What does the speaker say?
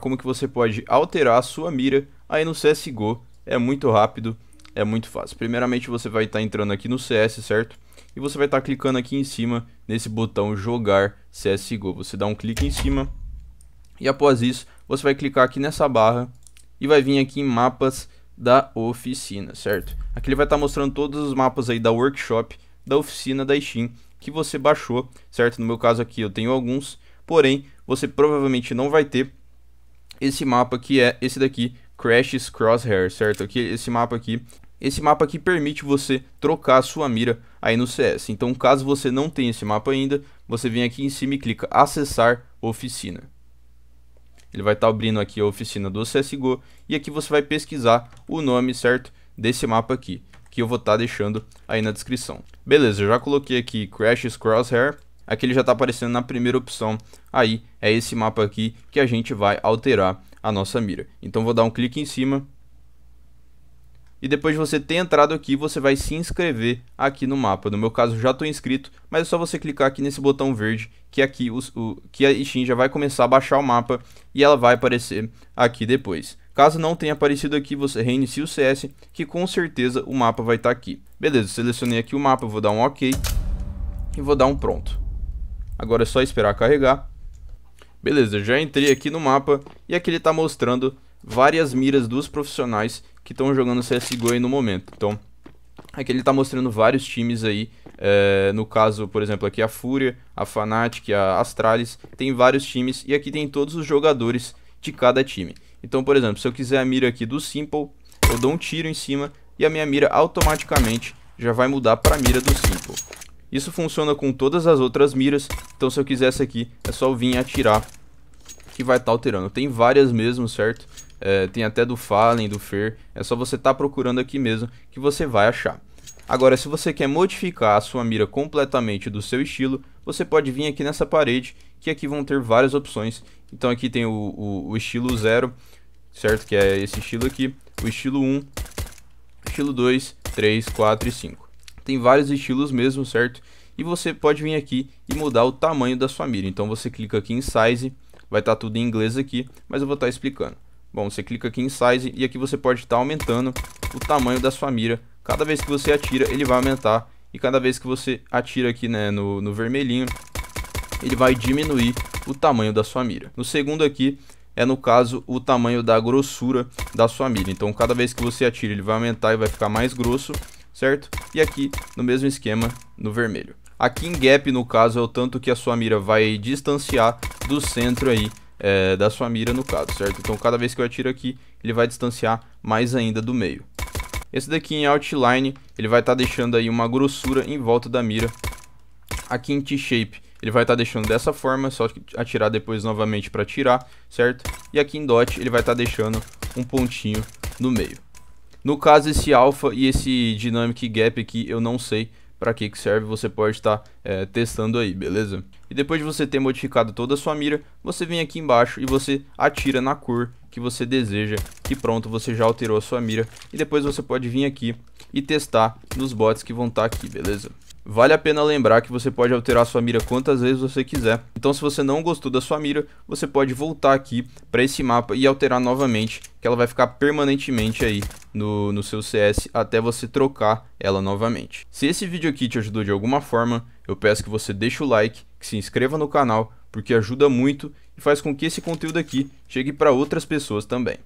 como que você pode alterar a sua mira aí no CSGO. É muito rápido, é muito fácil. Primeiramente você vai estar tá entrando aqui no CS, certo? E você vai estar tá clicando aqui em cima nesse botão jogar CSGO. Você dá um clique em cima e após isso você vai clicar aqui nessa barra e vai vir aqui em mapas da oficina, certo? Aqui ele vai estar tá mostrando todos os mapas aí da workshop, da oficina da Steam que você baixou, certo? No meu caso aqui eu tenho alguns, porém você provavelmente não vai ter esse mapa que é esse daqui, Crash's Crosshair, certo? Aqui, esse mapa aqui, esse mapa aqui permite você trocar a sua mira aí no CS. Então, caso você não tenha esse mapa ainda, você vem aqui em cima e clica acessar oficina. Ele vai estar tá abrindo aqui a oficina do CSGO e aqui você vai pesquisar o nome, certo? Desse mapa aqui, que eu vou estar tá deixando aí na descrição. Beleza, eu já coloquei aqui Crash's Crosshair Aqui ele já está aparecendo na primeira opção. Aí é esse mapa aqui que a gente vai alterar a nossa mira. Então vou dar um clique em cima. E depois de você ter entrado aqui, você vai se inscrever aqui no mapa. No meu caso já estou inscrito, mas é só você clicar aqui nesse botão verde que aqui os, o, que a Steam já vai começar a baixar o mapa e ela vai aparecer aqui depois. Caso não tenha aparecido aqui, você reinicia o CS, que com certeza o mapa vai estar tá aqui. Beleza, selecionei aqui o mapa, vou dar um OK e vou dar um pronto. Agora é só esperar carregar. Beleza, já entrei aqui no mapa e aqui ele está mostrando várias miras dos profissionais que estão jogando CSGO aí no momento. Então, aqui ele está mostrando vários times aí, é, no caso, por exemplo, aqui a Fúria, a Fnatic, a Astralis, tem vários times e aqui tem todos os jogadores de cada time. Então, por exemplo, se eu quiser a mira aqui do Simple, eu dou um tiro em cima e a minha mira automaticamente já vai mudar para a mira do Simple. Isso funciona com todas as outras miras, então se eu quisesse aqui, é só vir atirar que vai estar tá alterando. Tem várias mesmo, certo? É, tem até do Fallen, do Fer, é só você estar tá procurando aqui mesmo que você vai achar. Agora, se você quer modificar a sua mira completamente do seu estilo, você pode vir aqui nessa parede, que aqui vão ter várias opções. Então aqui tem o, o, o estilo 0, certo? Que é esse estilo aqui, o estilo 1, um, estilo 2, 3, 4 e 5. Tem vários estilos mesmo, certo? E você pode vir aqui e mudar o tamanho da sua mira. Então você clica aqui em Size, vai estar tá tudo em inglês aqui, mas eu vou estar tá explicando. Bom, você clica aqui em Size e aqui você pode estar tá aumentando o tamanho da sua mira. Cada vez que você atira, ele vai aumentar. E cada vez que você atira aqui né, no, no vermelhinho, ele vai diminuir o tamanho da sua mira. No segundo aqui, é no caso o tamanho da grossura da sua mira. Então cada vez que você atira ele vai aumentar e vai ficar mais grosso certo? E aqui no mesmo esquema no vermelho. Aqui em gap, no caso, é o tanto que a sua mira vai distanciar do centro aí é, da sua mira, no caso, certo? Então cada vez que eu atiro aqui, ele vai distanciar mais ainda do meio. Esse daqui em outline, ele vai estar tá deixando aí uma grossura em volta da mira. Aqui em T-shape, ele vai estar tá deixando dessa forma, só atirar depois novamente para tirar, certo? E aqui em dot, ele vai estar tá deixando um pontinho no meio. No caso, esse alpha e esse dynamic gap aqui, eu não sei para que, que serve, você pode estar tá, é, testando aí, beleza? E depois de você ter modificado toda a sua mira, você vem aqui embaixo e você atira na cor que você deseja e pronto, você já alterou a sua mira e depois você pode vir aqui e testar nos bots que vão estar tá aqui, beleza? Vale a pena lembrar que você pode alterar sua mira quantas vezes você quiser. Então se você não gostou da sua mira, você pode voltar aqui para esse mapa e alterar novamente, que ela vai ficar permanentemente aí no, no seu CS até você trocar ela novamente. Se esse vídeo aqui te ajudou de alguma forma, eu peço que você deixe o like, que se inscreva no canal, porque ajuda muito e faz com que esse conteúdo aqui chegue para outras pessoas também.